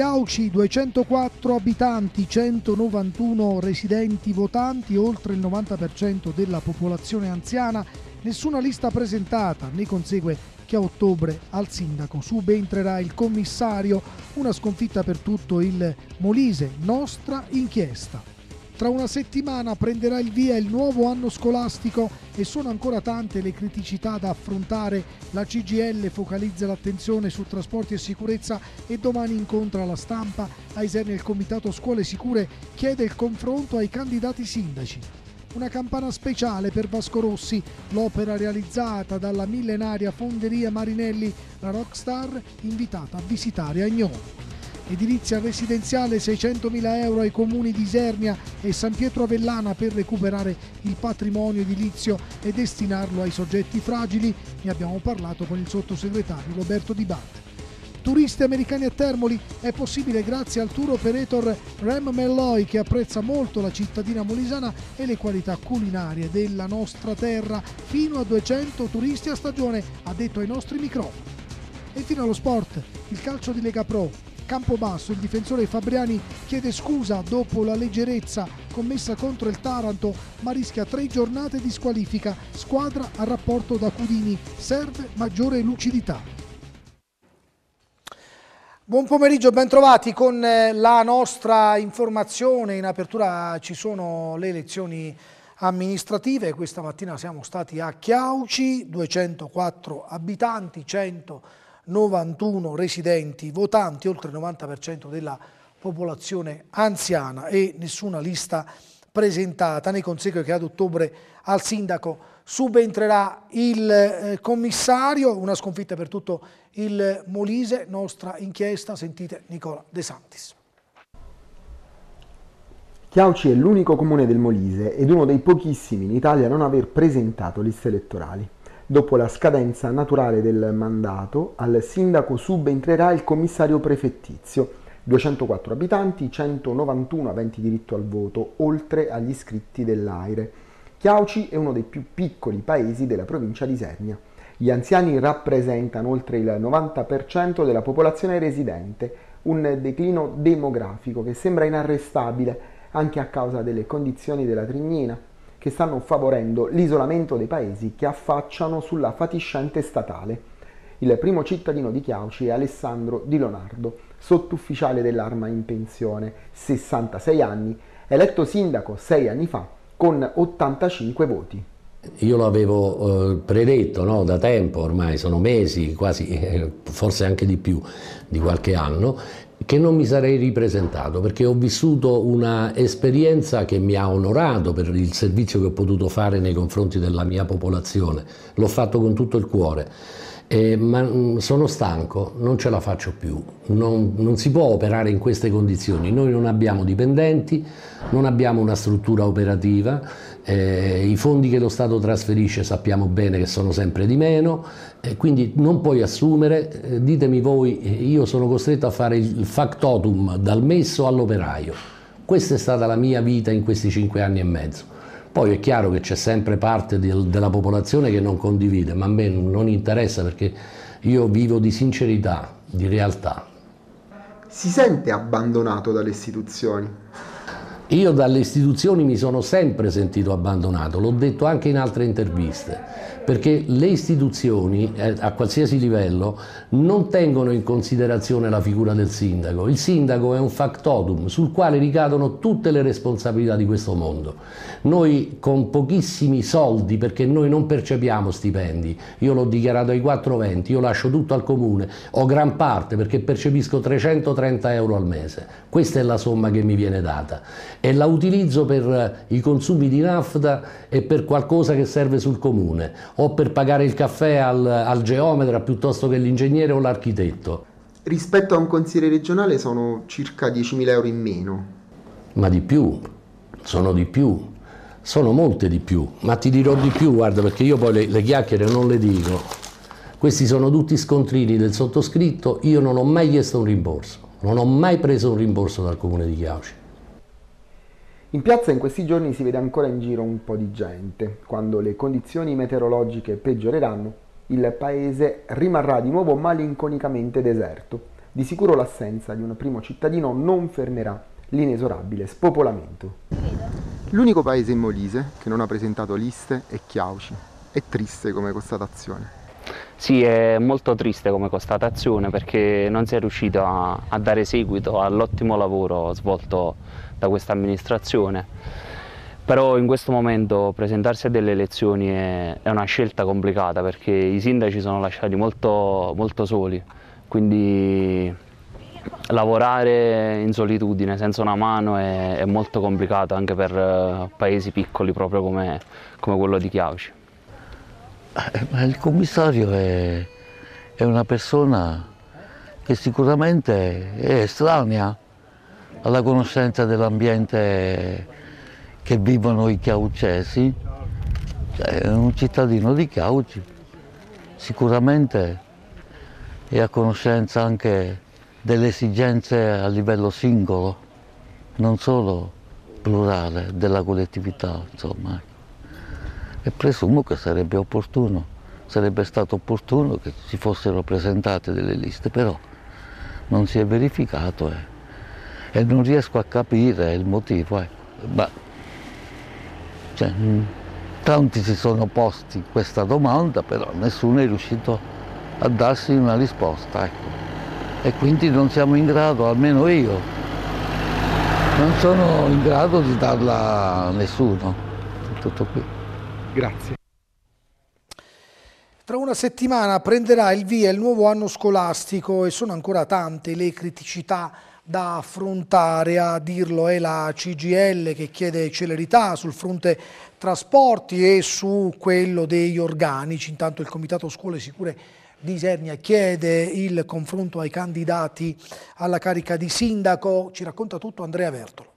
Chiauci 204 abitanti, 191 residenti votanti, oltre il 90% della popolazione anziana, nessuna lista presentata, ne consegue che a ottobre al sindaco subentrerà il commissario, una sconfitta per tutto il Molise, nostra inchiesta. Tra una settimana prenderà il via il nuovo anno scolastico e sono ancora tante le criticità da affrontare. La CGL focalizza l'attenzione su trasporti e sicurezza e domani incontra la stampa. A Isernia il Comitato Scuole Sicure chiede il confronto ai candidati sindaci una campana speciale per Vasco Rossi, l'opera realizzata dalla millenaria Fonderia Marinelli, la rockstar invitata a visitare Agnolo edilizia residenziale 600.000 euro ai comuni di Isernia e San Pietro Avellana per recuperare il patrimonio edilizio e destinarlo ai soggetti fragili, ne abbiamo parlato con il sottosegretario Roberto Di Batte. Turisti americani a Termoli è possibile grazie al tour operator Rem Melloy che apprezza molto la cittadina molisana e le qualità culinarie della nostra terra. Fino a 200 turisti a stagione, ha detto ai nostri microfoni. E fino allo sport, il calcio di Lega Pro, campo basso il difensore Fabriani chiede scusa dopo la leggerezza commessa contro il Taranto ma rischia tre giornate di squalifica. Squadra a rapporto da Cudini. Serve maggiore lucidità. Buon pomeriggio, bentrovati con eh, la nostra informazione. In apertura ci sono le elezioni amministrative. Questa mattina siamo stati a Chiauci, 204 abitanti, 100 abitanti 91 residenti votanti, oltre il 90% della popolazione anziana e nessuna lista presentata. Ne consegue che ad ottobre al sindaco subentrerà il eh, commissario, una sconfitta per tutto il Molise, nostra inchiesta, sentite Nicola De Santis. Chiauci è l'unico comune del Molise ed uno dei pochissimi in Italia a non aver presentato liste elettorali. Dopo la scadenza naturale del mandato, al sindaco subentrerà il commissario prefettizio, 204 abitanti, 191 aventi diritto al voto, oltre agli iscritti dell'AIRE. Chiauci è uno dei più piccoli paesi della provincia di Sernia. Gli anziani rappresentano oltre il 90% della popolazione residente, un declino demografico che sembra inarrestabile anche a causa delle condizioni della Trignina, che stanno favorendo l'isolamento dei paesi che affacciano sulla fatiscente statale. Il primo cittadino di Chiauci è Alessandro Di Leonardo, sottufficiale dell'arma in pensione, 66 anni, eletto sindaco sei anni fa con 85 voti. Io lo avevo eh, predetto no, da tempo, ormai sono mesi, quasi, eh, forse anche di più di qualche anno, che non mi sarei ripresentato perché ho vissuto un'esperienza che mi ha onorato per il servizio che ho potuto fare nei confronti della mia popolazione, l'ho fatto con tutto il cuore. Eh, ma mm, sono stanco, non ce la faccio più, non, non, si può operare in queste condizioni, noi non abbiamo dipendenti, non abbiamo una struttura operativa, eh, i fondi che lo Stato trasferisce sappiamo bene che sono sempre di meno, eh, quindi non puoi assumere, eh, ditemi voi, eh, io sono costretto a fare il factotum dal messo all'operaio, questa è stata la mia vita in questi cinque anni e mezzo. Poi è chiaro che c'è sempre parte del, della popolazione che non condivide, ma a me non interessa perché io vivo di sincerità, di realtà. Si sente abbandonato dalle istituzioni? Io dalle istituzioni mi sono sempre sentito abbandonato, l'ho detto anche in altre interviste, perché le istituzioni eh, a qualsiasi livello non tengono in considerazione la figura del sindaco. Il sindaco è un factotum sul quale ricadono tutte le responsabilità di questo mondo. Noi con pochissimi soldi, perché noi non percepiamo stipendi, io l'ho dichiarato ai 420, io lascio tutto al comune, ho gran parte perché percepisco 330 euro al mese, questa è la somma che mi viene data e la utilizzo per eh, i consumi di nafta e per qualcosa che serve sul comune o per pagare il caffè al, al geometra piuttosto che all'ingegnere o l'architetto. Rispetto a un consigliere regionale sono circa 10.000 euro in meno. Ma di più, sono di più, sono molte di più, ma ti dirò di più, guarda, perché io poi le, le chiacchiere non le dico. Questi sono tutti scontrini del sottoscritto, io non ho mai chiesto un rimborso, non ho mai preso un rimborso dal comune di Chiauci. In piazza in questi giorni si vede ancora in giro un po' di gente. Quando le condizioni meteorologiche peggioreranno, il paese rimarrà di nuovo malinconicamente deserto. Di sicuro l'assenza di un primo cittadino non fermerà l'inesorabile spopolamento. L'unico paese in Molise che non ha presentato liste è Chiauci. È triste come constatazione. Sì, è molto triste come constatazione perché non si è riuscito a, a dare seguito all'ottimo lavoro svolto da questa amministrazione però in questo momento presentarsi a delle elezioni è, una scelta complicata perché i sindaci sono lasciati molto, molto soli, quindi lavorare in solitudine senza una mano è, è molto complicato anche per eh, paesi piccoli proprio come, come quello di Chiauci. Ma il commissario è, è una persona che sicuramente è estranea alla conoscenza dell'ambiente che vivono i caucesi, cioè, è un cittadino di Cauci, sicuramente è a conoscenza anche delle esigenze a livello singolo, non solo plurale, della collettività, insomma. Ecco e presumo che sarebbe opportuno, sarebbe stato opportuno che si fossero presentate delle liste, però non si è verificato eh. e non riesco a capire il motivo. Eh. Ma, cioè, mm, tanti si sono posti questa domanda, però nessuno è riuscito a darsi una risposta. Ecco. E quindi non siamo in grado, almeno io, non sono in grado di darla a nessuno. Tutto qui. Grazie. Tra una settimana prenderà il via il nuovo anno scolastico e sono ancora tante le criticità da affrontare, a dirlo è la CGL che chiede celerità sul fronte trasporti e su quello degli organici. Intanto il Comitato Scuole Sicure di Isernia chiede il confronto ai candidati alla carica di sindaco. Ci racconta tutto Andrea Vertolo.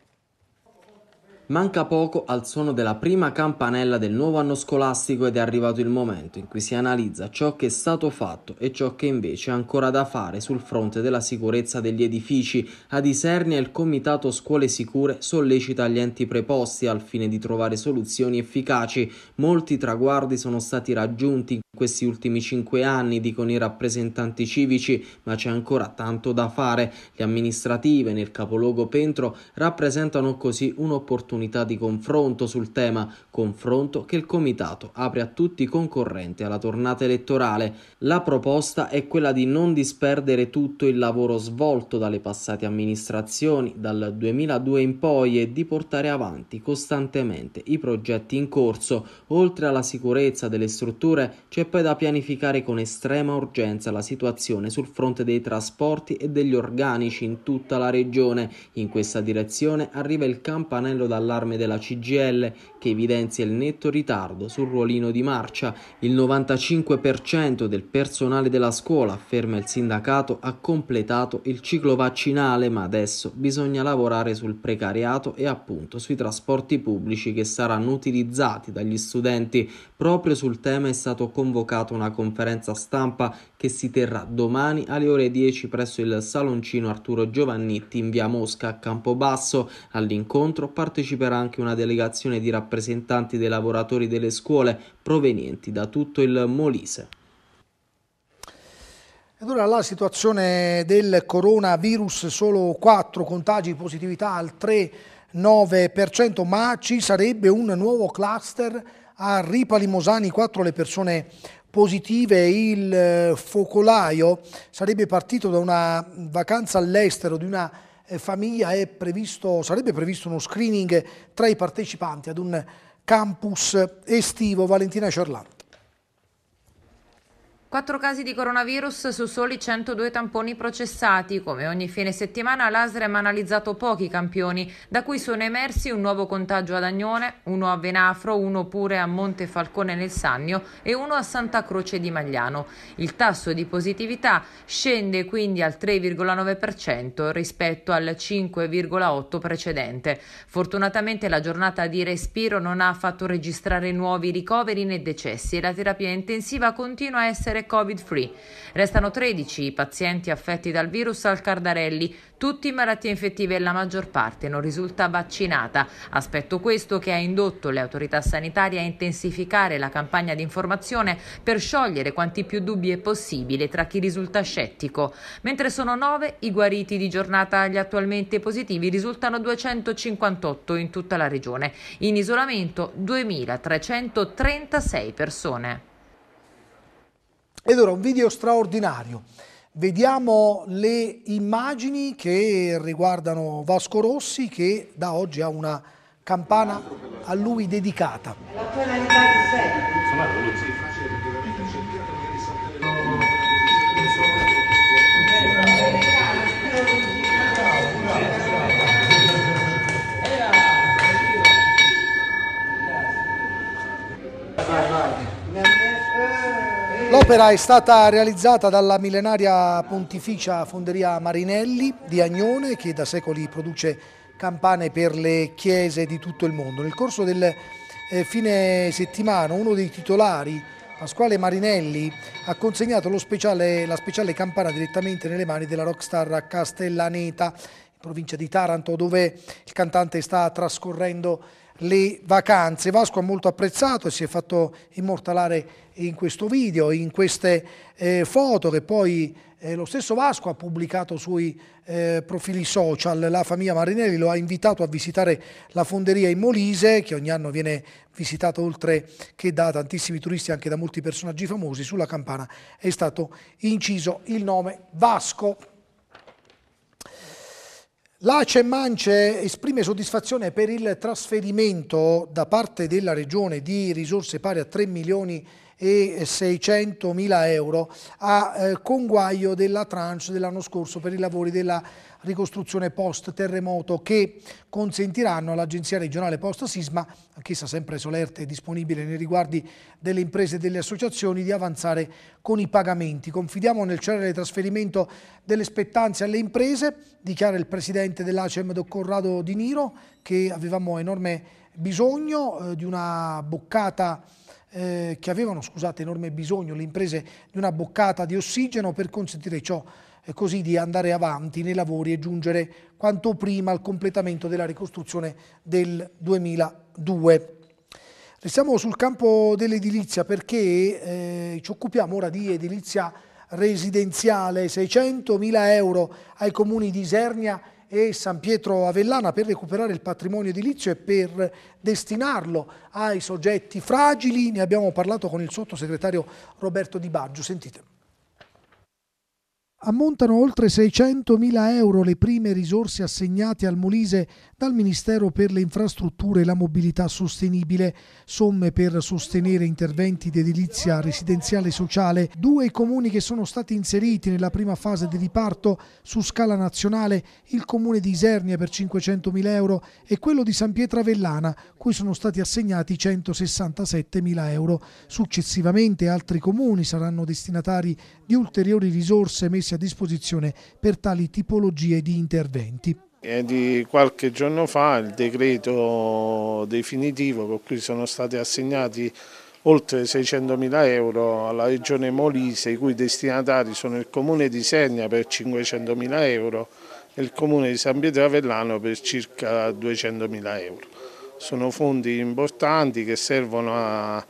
Manca poco al suono della prima campanella del nuovo anno scolastico ed è arrivato il momento in cui si analizza ciò che è stato fatto e ciò che invece è ancora da fare sul fronte della sicurezza degli edifici. Ad Isernia il Comitato Scuole Sicure sollecita gli enti preposti al fine di trovare soluzioni efficaci. Molti traguardi sono stati raggiunti in questi ultimi cinque anni, dicono i rappresentanti civici, ma c'è ancora tanto da fare. Le amministrative nel capoluogo Pentro rappresentano così un'opportunità opportunità di confronto sul tema, confronto che il Comitato apre a tutti i concorrenti alla tornata elettorale. La proposta è quella di non disperdere tutto il lavoro svolto dalle passate amministrazioni dal 2002 in poi e di portare avanti costantemente i progetti in corso. Oltre alla sicurezza delle strutture c'è poi da pianificare con estrema urgenza la situazione sul fronte dei trasporti e degli organici in tutta la regione. In questa direzione arriva il campanello d'allarme allarme della CGL che evidenzia il netto ritardo sul ruolino di marcia. Il 95% del personale della scuola, afferma il sindacato, ha completato il ciclo vaccinale, ma adesso bisogna lavorare sul precariato e appunto sui trasporti pubblici che saranno utilizzati dagli studenti. Proprio sul tema è stata convocata una conferenza stampa che si terrà domani alle ore 10 presso il saloncino Arturo Giovannitti in via Mosca a Campobasso. All'incontro parteciperà anche una delegazione di rappresentanti dei lavoratori delle scuole provenienti da tutto il Molise. Ed ora la situazione del coronavirus, solo 4 contagi di positività al 3,9%, ma ci sarebbe un nuovo cluster a Ripali Mosani, 4 le persone positive il eh, focolaio sarebbe partito da una vacanza all'estero di una eh, famiglia e sarebbe previsto uno screening tra i partecipanti ad un campus estivo Valentina Cerlano. Quattro casi di coronavirus su soli 102 tamponi processati. Come ogni fine settimana l'ASREM ha analizzato pochi campioni, da cui sono emersi un nuovo contagio ad Agnone, uno a Venafro, uno pure a Monte Falcone nel Sannio e uno a Santa Croce di Magliano. Il tasso di positività scende quindi al 3,9% rispetto al 5,8% precedente. Fortunatamente la giornata di respiro non ha fatto registrare nuovi ricoveri né decessi e la terapia intensiva continua a essere Covid-free. Restano 13 i pazienti affetti dal virus al Cardarelli, tutti malattie infettive e la maggior parte non risulta vaccinata. Aspetto questo che ha indotto le autorità sanitarie a intensificare la campagna di informazione per sciogliere quanti più dubbi è possibile tra chi risulta scettico. Mentre sono 9 i guariti di giornata, gli attualmente positivi risultano 258 in tutta la regione. In isolamento 2336 persone. Ed ora un video straordinario. Vediamo le immagini che riguardano Vasco Rossi che da oggi ha una campana a lui dedicata. La tonalità di sé. L'opera è stata realizzata dalla millenaria pontificia fonderia Marinelli di Agnone che da secoli produce campane per le chiese di tutto il mondo. Nel corso del eh, fine settimana uno dei titolari Pasquale Marinelli ha consegnato speciale, la speciale campana direttamente nelle mani della rockstar Castellaneta, in provincia di Taranto, dove il cantante sta trascorrendo le vacanze. Vasco ha molto apprezzato e si è fatto immortalare il in questo video, in queste eh, foto che poi eh, lo stesso Vasco ha pubblicato sui eh, profili social. La famiglia Marinelli lo ha invitato a visitare la fonderia in Molise, che ogni anno viene visitata oltre che da tantissimi turisti anche da molti personaggi famosi. Sulla campana è stato inciso il nome Vasco. L'ACE Mance esprime soddisfazione per il trasferimento da parte della Regione di risorse pari a 3 milioni di e 600 mila euro a eh, conguaglio della tranche dell'anno scorso per i lavori della ricostruzione post terremoto che consentiranno all'Agenzia regionale post sisma, anch'essa sempre solerte e disponibile nei riguardi delle imprese e delle associazioni, di avanzare con i pagamenti. Confidiamo nel celere trasferimento delle spettanze alle imprese, dichiara il presidente dell'ACEM Don Corrado Di Niro, che avevamo enorme bisogno eh, di una boccata eh, che avevano scusate, enorme bisogno, le imprese, di una boccata di ossigeno per consentire ciò eh, così di andare avanti nei lavori e giungere quanto prima al completamento della ricostruzione del 2002. Restiamo sul campo dell'edilizia perché eh, ci occupiamo ora di edilizia residenziale, 600.000 euro ai comuni di Isernia e San Pietro Avellana per recuperare il patrimonio edilizio e per destinarlo ai soggetti fragili. Ne abbiamo parlato con il sottosegretario Roberto Di Baggio. Sentite. Ammontano oltre 600.000 euro le prime risorse assegnate al Molise dal Ministero per le Infrastrutture e la Mobilità Sostenibile, somme per sostenere interventi di edilizia residenziale e sociale. Due comuni che sono stati inseriti nella prima fase di riparto su scala nazionale, il comune di Isernia per 500.000 euro e quello di San Pietro Avellana, cui sono stati assegnati 167.000 euro. Successivamente altri comuni saranno destinatari di ulteriori risorse messe a disposizione per tali tipologie di interventi. È di qualche giorno fa il decreto definitivo con cui sono stati assegnati oltre 600 mila euro alla regione Molise, i cui destinatari sono il comune di Segna per 500 mila euro e il comune di San Pietro Avellano per circa 200 mila euro. Sono fondi importanti che servono a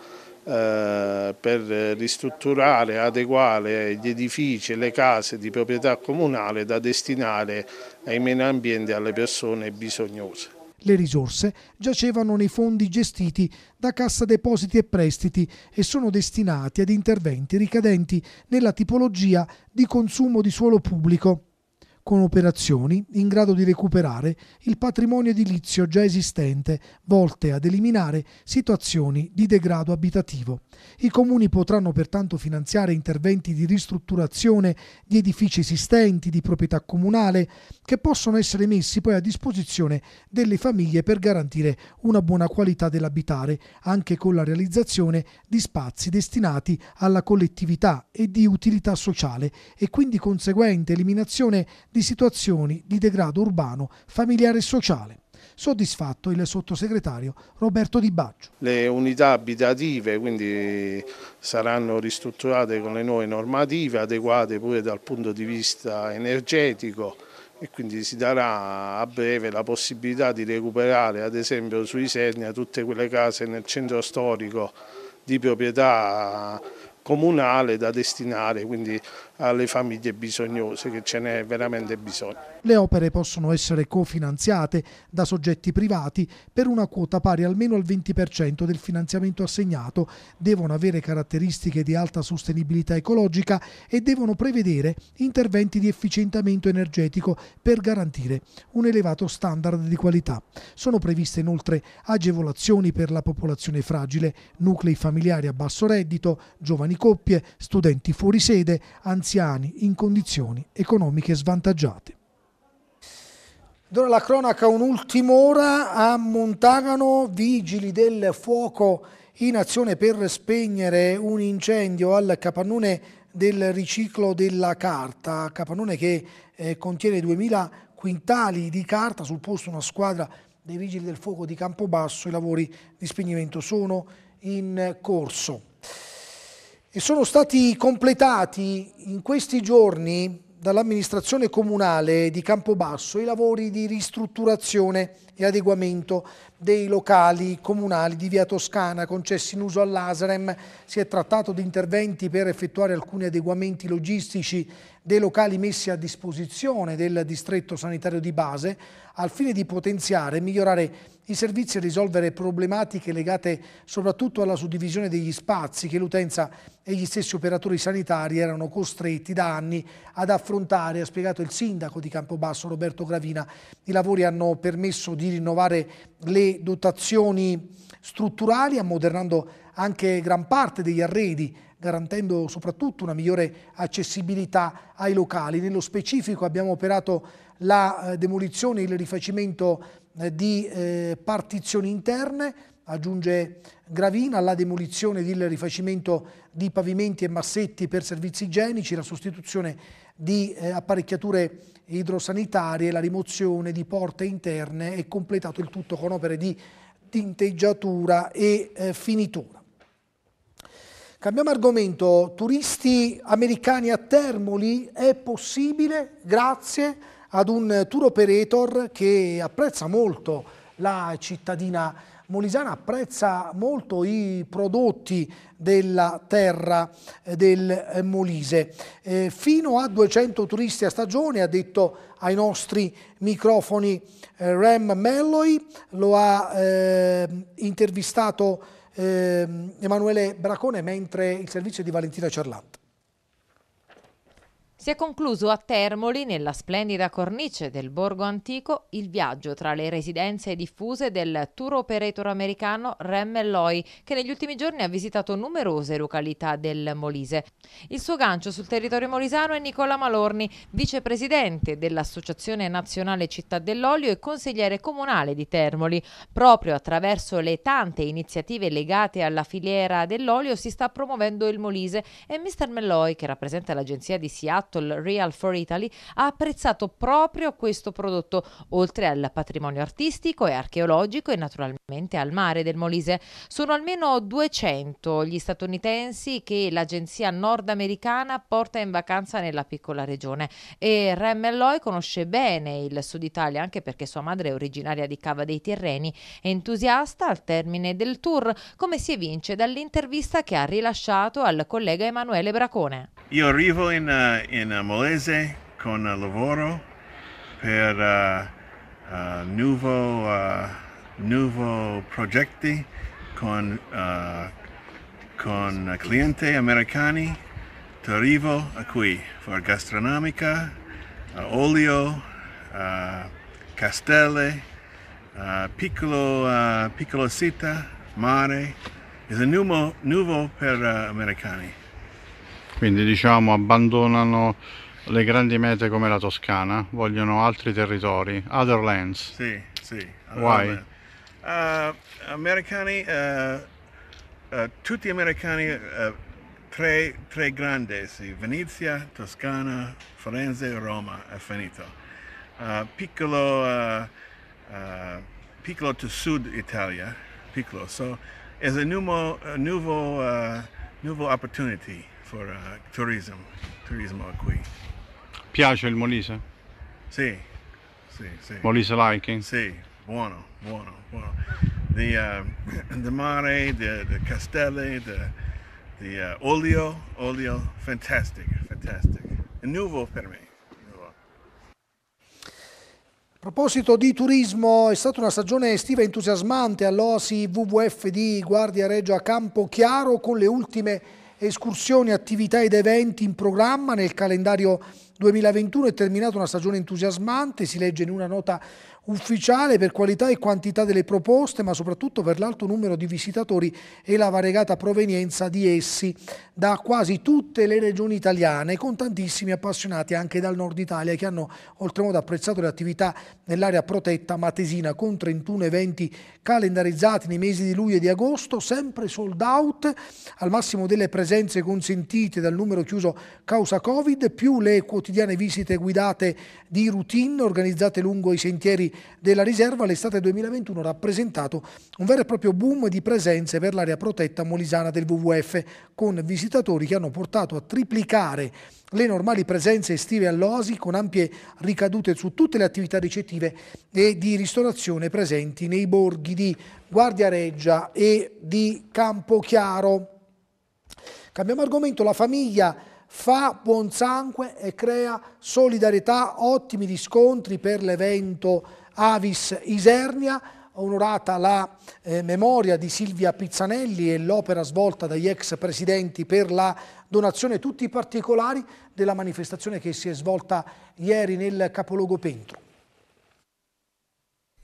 eh, per ristrutturare, adeguare gli edifici e le case di proprietà comunale da destinare ai meno ambienti e alle persone bisognose. Le risorse giacevano nei fondi gestiti da Cassa Depositi e Prestiti e sono destinati ad interventi ricadenti nella tipologia di consumo di suolo pubblico con operazioni in grado di recuperare il patrimonio edilizio già esistente, volte ad eliminare situazioni di degrado abitativo. I comuni potranno pertanto finanziare interventi di ristrutturazione di edifici esistenti di proprietà comunale che possono essere messi poi a disposizione delle famiglie per garantire una buona qualità dell'abitare, anche con la realizzazione di spazi destinati alla collettività e di utilità sociale e quindi conseguente eliminazione di situazioni di degrado urbano, familiare e sociale. Soddisfatto il sottosegretario Roberto Di Baggio. Le unità abitative quindi saranno ristrutturate con le nuove normative adeguate pure dal punto di vista energetico e quindi si darà a breve la possibilità di recuperare ad esempio su Isernia tutte quelle case nel centro storico di proprietà comunale da destinare quindi alle famiglie bisognose, che ce n'è veramente bisogno. Le opere possono essere cofinanziate da soggetti privati per una quota pari almeno al 20% del finanziamento assegnato, devono avere caratteristiche di alta sostenibilità ecologica e devono prevedere interventi di efficientamento energetico per garantire un elevato standard di qualità. Sono previste inoltre agevolazioni per la popolazione fragile, nuclei familiari a basso reddito, giovani coppie, studenti fuori sede, anziani anziani in condizioni economiche svantaggiate. D'ora la cronaca un'ultima ora a Montagano, vigili del fuoco in azione per spegnere un incendio al capannone del riciclo della carta, capannone che eh, contiene 2000 quintali di carta, sul posto una squadra dei vigili del fuoco di Campobasso, i lavori di spegnimento sono in corso e sono stati completati in questi giorni dall'amministrazione comunale di Campobasso i lavori di ristrutturazione e adeguamento dei locali comunali di via Toscana concessi in uso all'Asrem. Si è trattato di interventi per effettuare alcuni adeguamenti logistici dei locali messi a disposizione del distretto sanitario di base al fine di potenziare e migliorare i servizi e risolvere problematiche legate soprattutto alla suddivisione degli spazi che l'utenza e gli stessi operatori sanitari erano costretti da anni ad affrontare, ha spiegato il sindaco di Campobasso Roberto Gravina. I lavori hanno permesso di rinnovare le dotazioni strutturali, ammodernando anche gran parte degli arredi, garantendo soprattutto una migliore accessibilità ai locali. Nello specifico abbiamo operato la eh, demolizione e il rifacimento eh, di eh, partizioni interne, aggiunge Gravina, la demolizione ed il rifacimento di pavimenti e massetti per servizi igienici, la sostituzione di eh, apparecchiature idrosanitarie, la rimozione di porte interne e completato il tutto con opere di tinteggiatura e eh, finitura. Cambiamo argomento, turisti americani a Termoli è possibile grazie ad un tour operator che apprezza molto la cittadina Molisana apprezza molto i prodotti della terra eh, del eh, Molise. Eh, fino a 200 turisti a stagione, ha detto ai nostri microfoni eh, Ram Melloi, lo ha eh, intervistato ehm, Emanuele Bracone mentre il servizio di Valentina Cerlanti. Si è concluso a Termoli, nella splendida cornice del borgo antico, il viaggio tra le residenze diffuse del tour operator americano Rem Elloy, che negli ultimi giorni ha visitato numerose località del Molise. Il suo gancio sul territorio molisano è Nicola Malorni, vicepresidente dell'Associazione Nazionale Città dell'Olio e consigliere comunale di Termoli. Proprio attraverso le tante iniziative legate alla filiera dell'olio si sta promuovendo il Molise e Mr. Melloy, che rappresenta l'agenzia di Seattle, Seattle Real for Italy ha apprezzato proprio questo prodotto, oltre al patrimonio artistico e archeologico e naturalmente al mare del Molise. Sono almeno 200 gli statunitensi che l'agenzia nordamericana porta in vacanza nella piccola regione e Remmelloy conosce bene il sud Italia anche perché sua madre è originaria di Cava dei Tirreni, entusiasta al termine del tour, come si evince dall'intervista che ha rilasciato al collega Emanuele Bracone. Io arrivo in, uh, eh, in in uh, Molese con uh, lavoro per uh, uh, nuovo, uh, nuovo progetti con, uh, con clienti americani. Arrivo qui per gastronomica, olio, castelle, piccolo, piccolo città, mare. È un nuovo, nuovo per americani quindi diciamo abbandonano le grandi mete come la Toscana, vogliono altri territori, other lands. Sì, sì. Why? Uh, americani, uh, uh, tutti americani, tre, tre grandi, sì. Venezia, Toscana, Firenze, Roma, è finito. piccolo, piccolo to sud Italia, piccolo. So, è una nuova, nuova, nuova opportunity for uh, tourism, turismo qui. Piace il Molise? Sì, sì, sì. Molise liking? Sì, buono, buono, buono. The, uh, the mare, the, the castelli, the, the uh, olio, olio, fantastic, fantastic. È nuovo per me. A proposito di turismo, è stata una stagione estiva entusiasmante all'OSI WWF di Guardia Reggio a Campo Chiaro con le ultime escursioni, attività ed eventi in programma nel calendario 2021 è terminata una stagione entusiasmante, si legge in una nota ufficiale per qualità e quantità delle proposte, ma soprattutto per l'alto numero di visitatori e la variegata provenienza di essi da quasi tutte le regioni italiane, con tantissimi appassionati anche dal nord Italia che hanno oltremodo apprezzato le attività nell'area protetta matesina, con 31 eventi calendarizzati nei mesi di luglio e di agosto, sempre sold out, al massimo delle presenze consentite dal numero chiuso causa Covid, più le quotidiane quotidiane visite guidate di routine organizzate lungo i sentieri della riserva, l'estate 2021 ha rappresentato un vero e proprio boom di presenze per l'area protetta molisana del WWF, con visitatori che hanno portato a triplicare le normali presenze estive all'Oasi con ampie ricadute su tutte le attività ricettive e di ristorazione presenti nei borghi di Guardia Reggia e di Campochiaro. Cambiamo argomento, la famiglia fa buon sangue e crea solidarietà, ottimi riscontri per l'evento Avis Isernia, onorata la eh, memoria di Silvia Pizzanelli e l'opera svolta dagli ex presidenti per la donazione, tutti i particolari della manifestazione che si è svolta ieri nel capoluogo Pentro.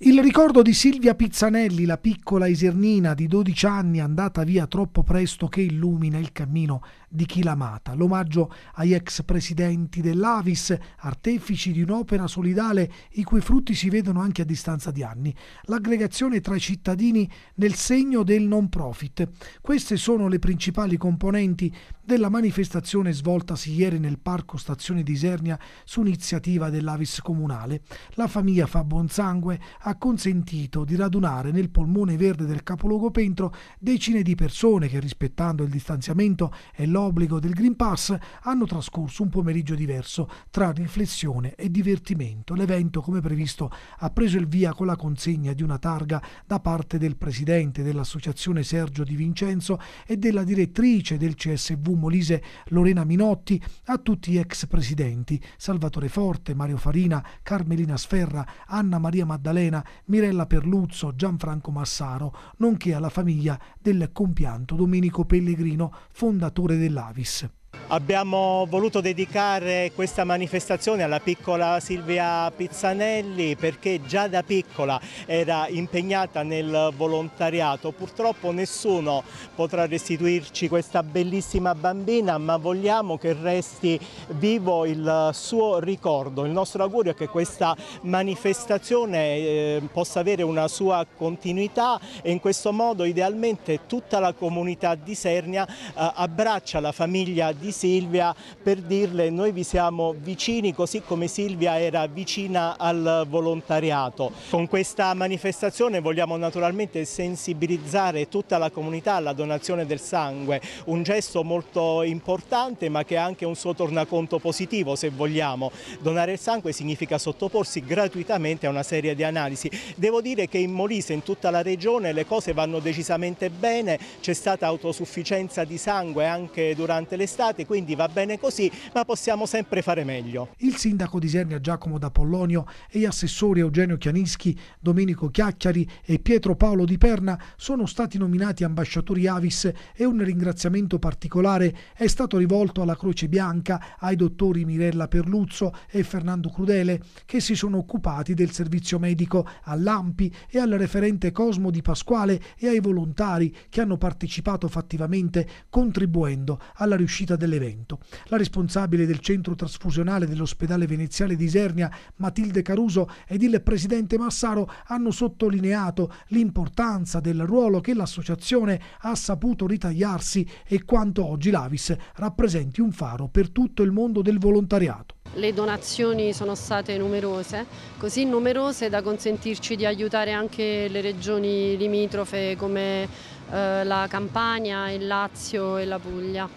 Il ricordo di Silvia Pizzanelli, la piccola isernina di 12 anni andata via troppo presto che illumina il cammino di chi l'ha amata. L'omaggio agli ex presidenti dell'Avis, artefici di un'opera solidale i cui frutti si vedono anche a distanza di anni. L'aggregazione tra i cittadini nel segno del non profit. Queste sono le principali componenti della manifestazione svoltasi ieri nel parco Stazione di Isernia su iniziativa dell'Avis comunale. La famiglia fa buon sangue ha consentito di radunare nel polmone verde del capoluogo Pentro decine di persone che rispettando il distanziamento e l'obbligo del Green Pass hanno trascorso un pomeriggio diverso tra riflessione e divertimento. L'evento, come previsto, ha preso il via con la consegna di una targa da parte del presidente dell'associazione Sergio Di Vincenzo e della direttrice del CSV Molise Lorena Minotti a tutti gli ex presidenti Salvatore Forte, Mario Farina, Carmelina Sferra, Anna Maria Maddalena, Maddalena, Mirella Perluzzo, Gianfranco Massaro, nonché alla famiglia del compianto Domenico Pellegrino, fondatore dell'Avis. Abbiamo voluto dedicare questa manifestazione alla piccola Silvia Pizzanelli perché già da piccola era impegnata nel volontariato. Purtroppo nessuno potrà restituirci questa bellissima bambina, ma vogliamo che resti vivo il suo ricordo. Il nostro augurio è che questa manifestazione eh, possa avere una sua continuità e in questo modo idealmente tutta la comunità di Sernia eh, abbraccia la famiglia di Silvia per dirle noi vi siamo vicini così come Silvia era vicina al volontariato. Con questa manifestazione vogliamo naturalmente sensibilizzare tutta la comunità alla donazione del sangue, un gesto molto importante ma che ha anche un suo tornaconto positivo se vogliamo. Donare il sangue significa sottoporsi gratuitamente a una serie di analisi. Devo dire che in Molise, in tutta la regione, le cose vanno decisamente bene, c'è stata autosufficienza di sangue anche durante l'estate state, quindi va bene così, ma possiamo sempre fare meglio. Il sindaco di Isernia Giacomo D'Apollonio e gli assessori Eugenio Chianischi, Domenico Chiacchiari e Pietro Paolo Di Perna sono stati nominati ambasciatori Avis e un ringraziamento particolare è stato rivolto alla Croce Bianca, ai dottori Mirella Perluzzo e Fernando Crudele che si sono occupati del servizio medico, all'AMPI e al referente Cosmo Di Pasquale e ai volontari che hanno partecipato fattivamente contribuendo alla riuscita dell'evento. La responsabile del centro trasfusionale dell'ospedale veneziale di Isernia, Matilde Caruso, ed il presidente Massaro hanno sottolineato l'importanza del ruolo che l'associazione ha saputo ritagliarsi e quanto oggi l'Avis rappresenti un faro per tutto il mondo del volontariato. Le donazioni sono state numerose, così numerose da consentirci di aiutare anche le regioni limitrofe come eh, la Campania, il Lazio e la Puglia.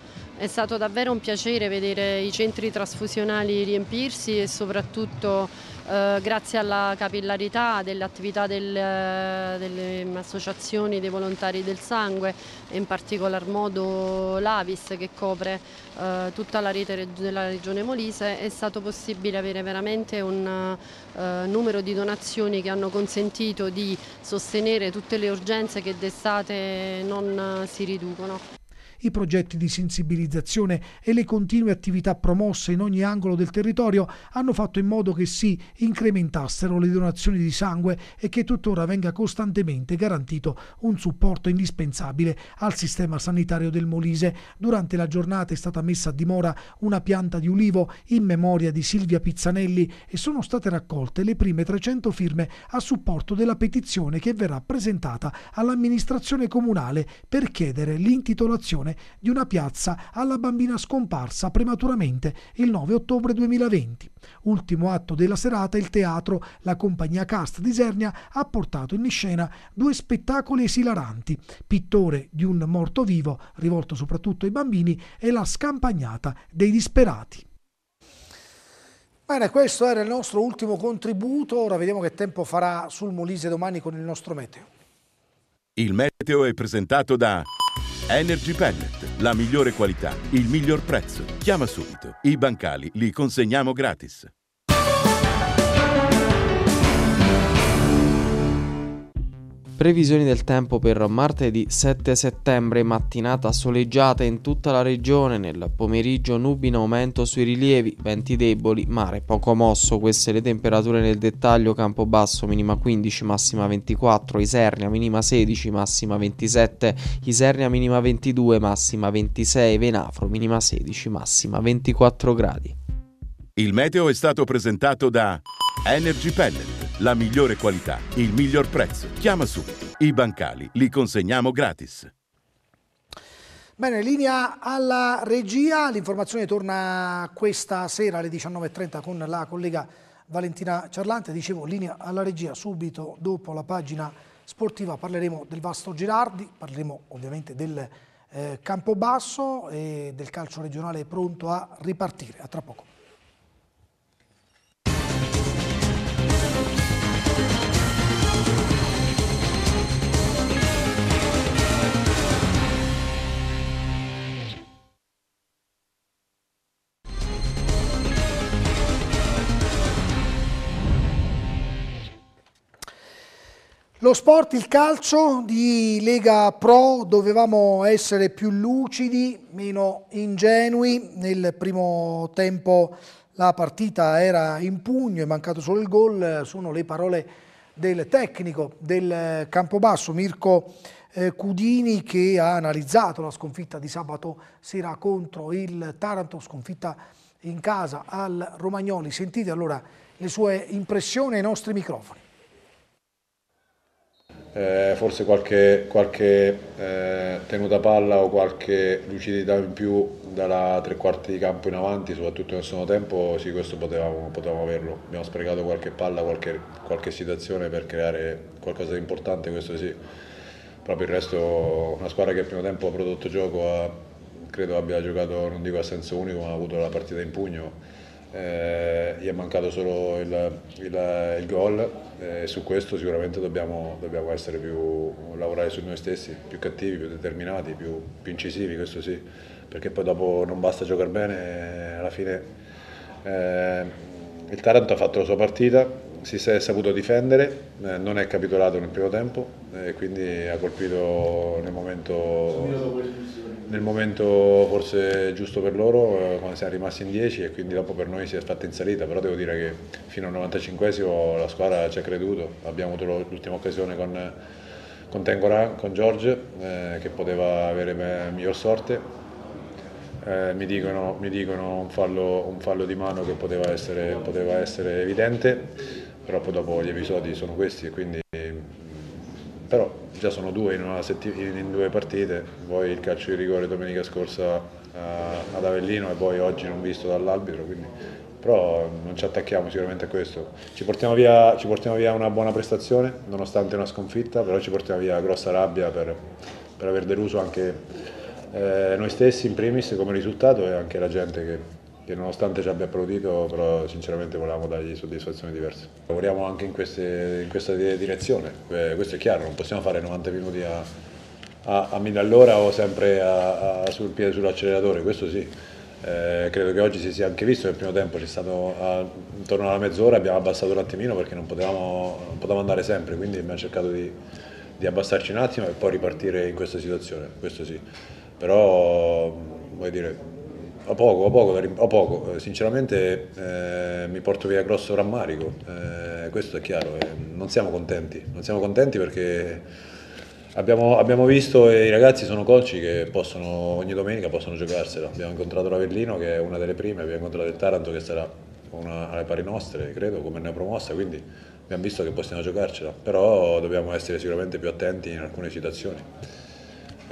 È stato davvero un piacere vedere i centri trasfusionali riempirsi e soprattutto eh, grazie alla capillarità dell'attività del, eh, delle associazioni dei volontari del sangue e in particolar modo l'Avis che copre eh, tutta la rete della regione Molise è stato possibile avere veramente un eh, numero di donazioni che hanno consentito di sostenere tutte le urgenze che d'estate non si riducono i progetti di sensibilizzazione e le continue attività promosse in ogni angolo del territorio hanno fatto in modo che si incrementassero le donazioni di sangue e che tuttora venga costantemente garantito un supporto indispensabile al sistema sanitario del Molise. Durante la giornata è stata messa a dimora una pianta di ulivo in memoria di Silvia Pizzanelli e sono state raccolte le prime 300 firme a supporto della petizione che verrà presentata all'amministrazione comunale per chiedere l'intitolazione occupazione di una piazza alla bambina scomparsa prematuramente il 9 ottobre 2020. Ultimo atto della serata, il teatro La Compagnia Cast di Isernia ha portato in scena due spettacoli esilaranti, Pittore di un morto vivo, rivolto soprattutto ai bambini, e La Scampagnata dei disperati. Bene, questo era il nostro ultimo contributo, ora vediamo che tempo farà sul Molise domani con il nostro meteo. Il meteo è presentato da... Energy Pellet, la migliore qualità, il miglior prezzo. Chiama subito. I bancali li consegniamo gratis. Previsioni del tempo per martedì 7 settembre, mattinata soleggiata in tutta la regione, nel pomeriggio nubi in aumento sui rilievi, venti deboli, mare poco mosso, queste le temperature nel dettaglio, Campobasso minima 15, massima 24, Isernia minima 16, massima 27, Isernia minima 22, massima 26, Venafro minima 16, massima 24 gradi. Il meteo è stato presentato da Energy Pellet la migliore qualità, il miglior prezzo. Chiama subito. I bancali li consegniamo gratis. Bene, linea alla regia. L'informazione torna questa sera alle 19.30 con la collega Valentina Cerlante. Dicevo, linea alla regia subito dopo la pagina sportiva. Parleremo del Vasto Girardi, parleremo ovviamente del eh, Campobasso e del calcio regionale pronto a ripartire. A tra poco. Lo sport, il calcio di Lega Pro, dovevamo essere più lucidi, meno ingenui. Nel primo tempo la partita era in pugno, è mancato solo il gol, sono le parole del tecnico del Campobasso, Mirko eh, Cudini, che ha analizzato la sconfitta di sabato sera contro il Taranto, sconfitta in casa al Romagnoli. Sentite allora le sue impressioni ai nostri microfoni eh, forse qualche, qualche eh, tenuta palla o qualche lucidità in più dalla tre quarti di campo in avanti, soprattutto nel secondo tempo, sì questo potevamo, potevamo averlo, abbiamo sprecato qualche palla, qualche, qualche situazione per creare qualcosa di importante, questo sì, proprio il resto una squadra che al primo tempo ha prodotto gioco, ha, credo abbia giocato, non dico a senso unico, ma ha avuto la partita in pugno eh, gli è mancato solo il, il, il gol eh, e su questo sicuramente dobbiamo, dobbiamo più, lavorare su noi stessi, più cattivi, più determinati, più, più, incisivi, questo sì, perché poi dopo non basta giocare bene, eh, alla fine eh, il Taranto ha fatto la sua partita, si è saputo difendere, eh, non è capitolato nel primo tempo e eh, quindi ha colpito nel momento... Subito dopo nel momento forse giusto per loro, eh, quando siamo rimasti in 10 e quindi dopo per noi si è fatta in salita, però devo dire che fino al 95 esimo la squadra ci ha creduto, abbiamo avuto l'ultima occasione con, con Tengora, con George, eh, che poteva avere miglior sorte. Eh, mi, dicono, mi dicono un, fallo, un fallo, di mano che poteva essere, poteva essere evidente, però dopo gli episodi sono questi e quindi però già sono due in, in, due partite, poi il calcio di rigore domenica scorsa uh, ad Avellino e poi oggi non visto dall'arbitro, quindi però non ci attacchiamo sicuramente a questo. Ci portiamo, via, ci portiamo, via, una buona prestazione, nonostante una sconfitta, però ci portiamo via grossa rabbia per, per aver deluso anche eh, noi stessi in primis come risultato e anche la gente che che nonostante ci abbia applaudito, però sinceramente volevamo dargli soddisfazioni diverse. Lavoriamo anche in, queste, in questa direzione, eh, questo è chiaro, non possiamo fare 90 minuti a, a, a mille all'ora o sempre a, a, sul piede sull'acceleratore, questo sì. Eh, credo che oggi si sia anche visto nel primo tempo c'è stato a, intorno alla mezz'ora abbiamo abbassato un attimino perché non potevamo, non potevamo andare sempre quindi abbiamo cercato di, di, abbassarci un attimo e poi ripartire in questa situazione questo sì però vuol dire a poco, a poco, a poco. Eh, sinceramente eh, mi porto via grosso rammarico, eh, questo è chiaro, eh, non siamo contenti, non siamo contenti perché abbiamo, abbiamo visto e i ragazzi sono colci che possono, ogni domenica possono giocarsela, abbiamo incontrato l'Avellino che è una delle prime, abbiamo incontrato il Taranto che sarà una, alle pari nostre, credo, come ne ha promossa, quindi abbiamo visto che possiamo giocarcela, però dobbiamo essere sicuramente più attenti in alcune situazioni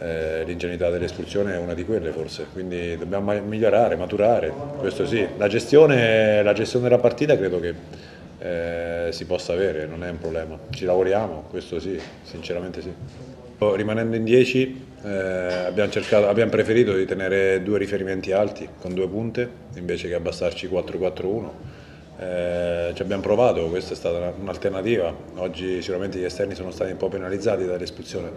eh, l'ingenuità dell'espulsione è una di quelle forse, quindi dobbiamo migliorare, maturare, questo sì. La gestione, la gestione della partita credo che eh, si possa avere, non è un problema, ci lavoriamo, questo sì, sinceramente sì. Rimanendo in 10 eh, abbiamo, abbiamo preferito di tenere due riferimenti alti con due punte invece che abbassarci 4-4-1. Eh, ci abbiamo provato, questa è stata un'alternativa, oggi sicuramente gli esterni sono stati un po' penalizzati dall'espulsione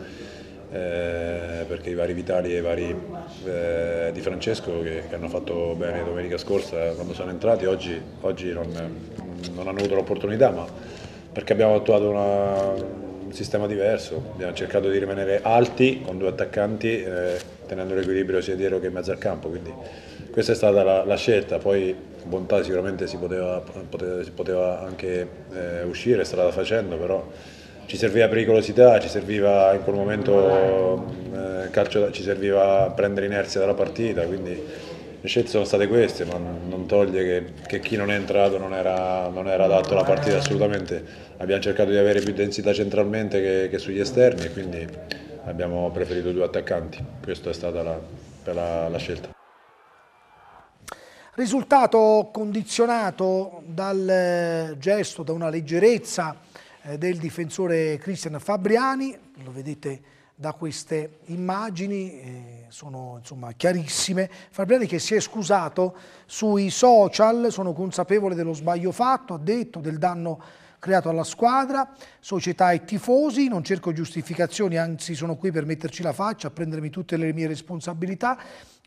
eh, perché i vari Vitali e i vari eh, Di Francesco che, che, hanno fatto bene domenica scorsa quando sono entrati, oggi, oggi non, non, hanno avuto l'opportunità, ma perché abbiamo attuato una, un sistema diverso, abbiamo cercato di rimanere alti con due attaccanti eh, tenendo l'equilibrio sia dietro che in mezzo al campo, quindi questa è stata la, la scelta, poi bontà sicuramente si poteva, poteva, si poteva anche eh, uscire, strada facendo, però ci serviva pericolosità, ci serviva in quel momento eh, calcio, ci serviva prendere inerzia dalla partita, quindi le scelte sono state queste, ma non toglie che, che chi non è entrato non era, non era, adatto alla partita assolutamente. Abbiamo cercato di avere più densità centralmente che, che sugli esterni e quindi abbiamo preferito due attaccanti. Questa è stata la, la, la scelta. Risultato condizionato dal eh, gesto, da una leggerezza eh, del difensore Cristian Fabriani, lo vedete da queste immagini, eh, sono insomma chiarissime. Fabriani che si è scusato sui social, sono consapevole dello sbaglio fatto, ha detto del danno creato alla squadra, società e tifosi, non cerco giustificazioni, anzi sono qui per metterci la faccia, a prendermi tutte le mie responsabilità,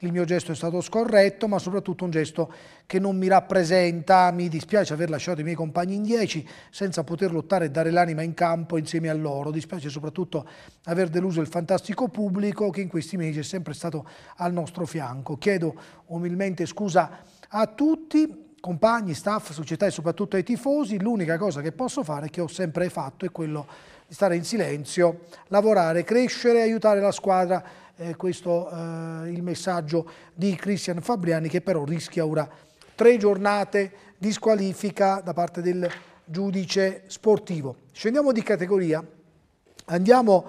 il mio gesto è stato scorretto, ma soprattutto un gesto che non mi rappresenta, mi dispiace aver lasciato i miei compagni in dieci senza poter lottare e dare l'anima in campo insieme a loro, dispiace soprattutto aver deluso il fantastico pubblico che in questi mesi è sempre stato al nostro fianco. Chiedo umilmente scusa a tutti, compagni, staff, società e soprattutto ai tifosi, l'unica cosa che posso fare, che ho sempre fatto, è quello di stare in silenzio, lavorare, crescere, aiutare la squadra. Eh, questo è eh, il messaggio di Cristian Fabriani che però rischia ora tre giornate di squalifica da parte del giudice sportivo. Scendiamo di categoria, andiamo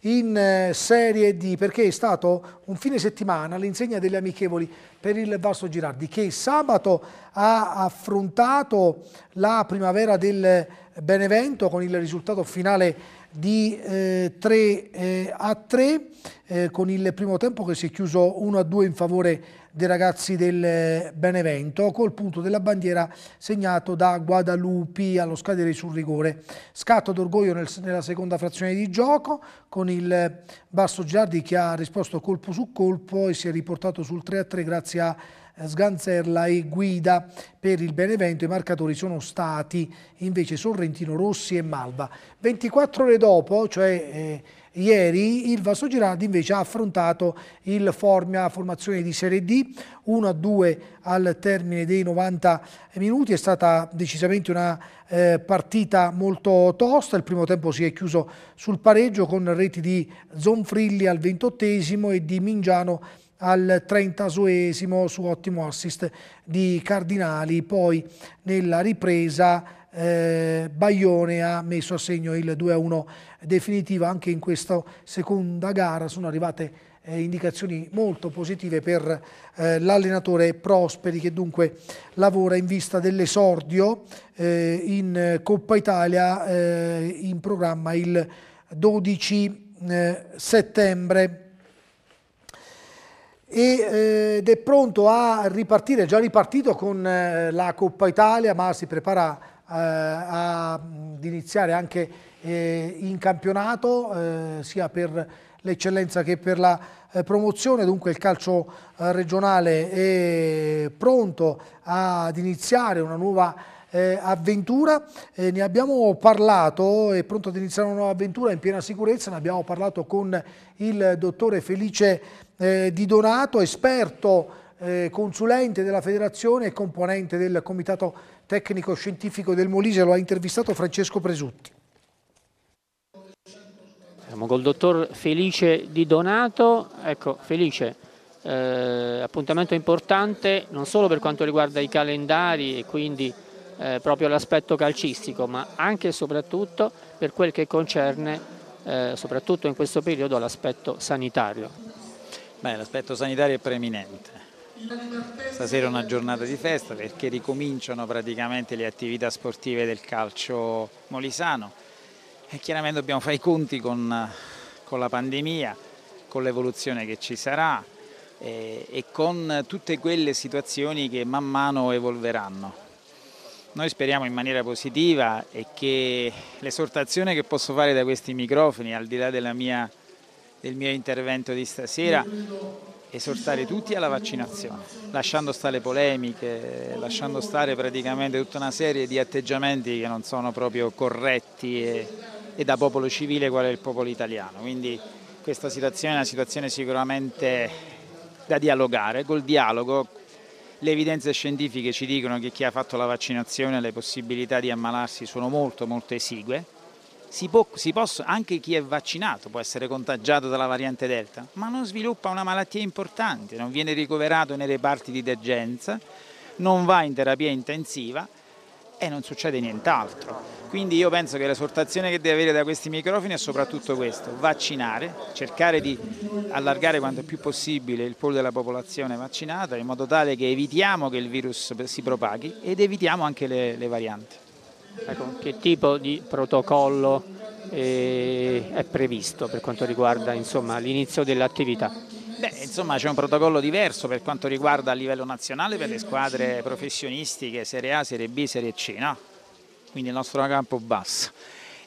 in eh, Serie D perché è stato un fine settimana all'insegna delle amichevoli per il Vasto Girardi che sabato ha affrontato la primavera del Benevento con il risultato finale di eh, 3 eh, a 3 eh, con il primo tempo che si è chiuso 1 a 2 in favore di dei ragazzi del Benevento col punto della bandiera segnato da Guadalupi allo scadere sul rigore. Scatto d'orgoglio nel, nella seconda frazione di gioco con il Basso Giardi che ha risposto colpo su colpo e si è riportato sul 3-3 grazie a Sganzerla e Guida per il Benevento. I marcatori sono stati invece Sorrentino, Rossi e Malva. 24 ore dopo, cioè... Eh, Ieri il Vasogirardi invece ha affrontato il Formia formazione di Serie D, 1-2 al termine dei 90 minuti, è stata decisamente una eh, partita molto tosta, il primo tempo si è chiuso sul pareggio con reti di Zonfrilli al 28 e di Mingiano al 32 su ottimo assist di Cardinali, poi nella ripresa eh, Baglione ha messo a segno il 2-1 definitivo anche in questa seconda gara sono arrivate eh, indicazioni molto positive per eh, l'allenatore Prosperi che dunque lavora in vista dell'esordio eh, in Coppa Italia eh, in programma il 12 eh, settembre e, eh, ed è pronto a ripartire, è già ripartito con la Coppa Italia ma si prepara eh, a, ad iniziare anche eh, in campionato, eh, sia per l'eccellenza che per la promozione, dunque il calcio regionale è pronto ad iniziare una nuova eh, avventura, eh, ne abbiamo parlato, è pronto ad iniziare una nuova avventura in piena sicurezza, ne abbiamo parlato con il dottore Felice eh, Di Donato, esperto consulente della federazione e componente del comitato tecnico scientifico del Molise, lo ha intervistato Francesco Presutti. Siamo col dottor Felice Di Donato, ecco Felice, eh, appuntamento importante non solo per quanto riguarda i calendari e quindi eh, proprio l'aspetto calcistico, ma anche e soprattutto per quel che concerne, eh, soprattutto in questo periodo, l'aspetto sanitario. Beh, l'aspetto sanitario è preeminente Stasera è una giornata di festa perché ricominciano praticamente le attività sportive del calcio molisano e chiaramente dobbiamo fare i conti con, con la pandemia, con l'evoluzione che ci sarà e, e con tutte quelle situazioni che man mano evolveranno. Noi speriamo in maniera positiva e che l'esortazione che posso fare da questi microfoni, al di là mia, del mio intervento di stasera, esortare tutti alla vaccinazione, lasciando stare polemiche, lasciando stare praticamente tutta una serie di atteggiamenti che non sono proprio corretti e, e da popolo civile qual è il popolo italiano. Quindi questa situazione è una situazione sicuramente da dialogare, col dialogo le evidenze scientifiche ci dicono che chi ha fatto la vaccinazione le possibilità di ammalarsi sono molto molto esigue si può, si posso, anche chi è vaccinato può essere contagiato dalla variante Delta, ma non sviluppa una malattia importante, non viene ricoverato nei reparti di degenza, non va in terapia intensiva e non succede nient'altro. Quindi io penso che l'esortazione che deve avere da questi microfoni è soprattutto questo, vaccinare, cercare di allargare quanto più possibile il pool della popolazione vaccinata in modo tale che evitiamo che il virus si propaghi ed evitiamo anche le, le varianti. Ecco, che tipo di protocollo eh, è previsto per quanto riguarda l'inizio dell'attività? Beh, insomma c'è un protocollo diverso per quanto riguarda a livello nazionale per le squadre professionistiche Serie A, Serie B, Serie C, no? quindi il nostro campo basso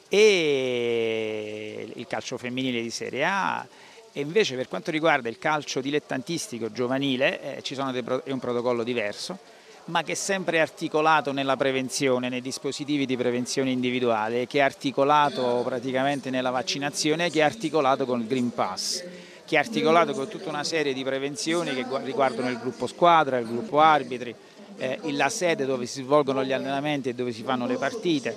e il calcio femminile di Serie A e invece per quanto riguarda il calcio dilettantistico giovanile eh, ci sono dei, è un protocollo diverso ma che è sempre articolato nella prevenzione, nei dispositivi di prevenzione individuale, che è articolato praticamente nella vaccinazione, che è articolato con il Green Pass che è articolato con tutta una serie di prevenzioni che riguardano il gruppo squadra, il gruppo arbitri, eh, la sede dove si svolgono gli allenamenti e dove si fanno le partite,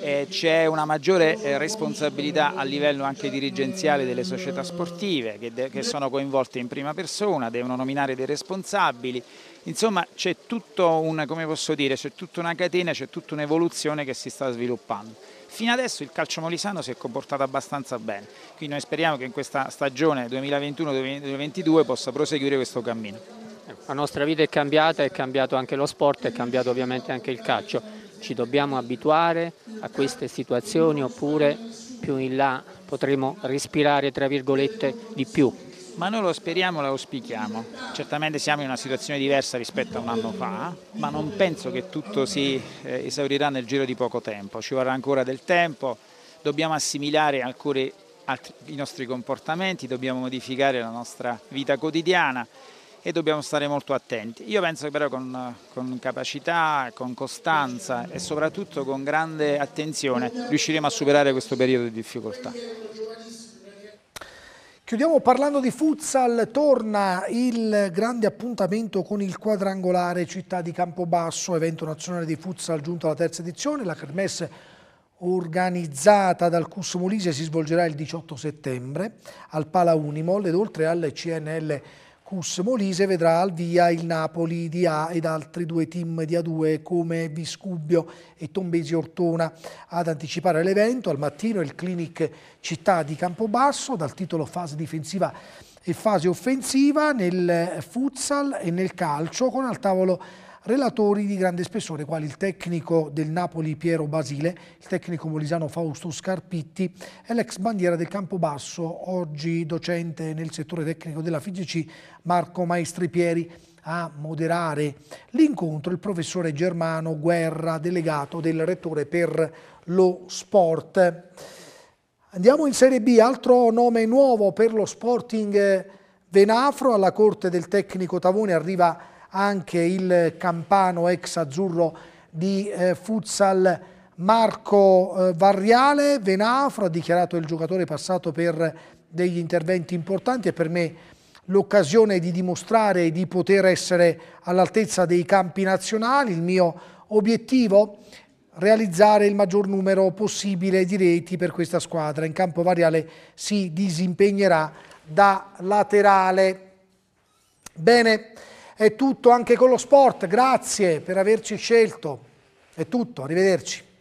eh, c'è una maggiore eh, responsabilità a livello anche dirigenziale delle società sportive che, che sono coinvolte in prima persona, devono nominare dei responsabili, insomma c'è tutta una, una catena, c'è tutta un'evoluzione che si sta sviluppando. Fino adesso il calcio molisano si è comportato abbastanza bene, quindi noi speriamo che in questa stagione 2021-2022 possa proseguire questo cammino. La nostra vita è cambiata, è cambiato anche lo sport, è cambiato ovviamente anche il calcio. Ci dobbiamo abituare a queste situazioni oppure più in là potremo respirare tra virgolette di più. Ma noi lo speriamo, lo auspichiamo. Certamente siamo in una situazione diversa rispetto a un anno fa, ma non penso che tutto si eh, esaurirà nel giro di poco tempo. Ci vorrà ancora del tempo, dobbiamo assimilare alcuni altri, i nostri comportamenti, dobbiamo modificare la nostra vita quotidiana e dobbiamo stare molto attenti. Io penso che però con, con capacità, con costanza e soprattutto con grande attenzione riusciremo a superare questo periodo di difficoltà. Chiudiamo parlando di futsal, torna il grande appuntamento con il quadrangolare Città di Campobasso, evento nazionale di futsal giunto alla terza edizione, la Kermesse organizzata dal CUS Molise si svolgerà il 18 settembre al Pala Unimol ed oltre al CNL Cus Molise vedrà al via il Napoli di A ed altri due team di A2 come Viscubbio e Tombesi Ortona ad anticipare l'evento. Al mattino il Clinic Città di Campobasso dal titolo fase difensiva e fase offensiva nel futsal e nel calcio con al tavolo relatori di grande spessore, quali il tecnico del Napoli Piero Basile, il tecnico molisano Fausto Scarpitti e l'ex bandiera del Campobasso, oggi docente nel settore tecnico della FIGC, Marco Maestri Pieri. A moderare l'incontro il professore Germano Guerra, delegato del rettore per lo sport. Andiamo in Serie B, altro nome nuovo per lo Sporting Venafro, alla corte del tecnico Tavone arriva anche il campano ex azzurro di eh, futsal Marco eh, Varriale, Venafro ha dichiarato il giocatore passato per degli interventi importanti e per me l'occasione di dimostrare di poter essere all'altezza dei campi nazionali, il mio obiettivo realizzare il maggior numero possibile di reti per questa squadra. In campo Variale si disimpegnerà da laterale. Bene, è tutto anche con lo sport, grazie per averci scelto. È tutto, arrivederci.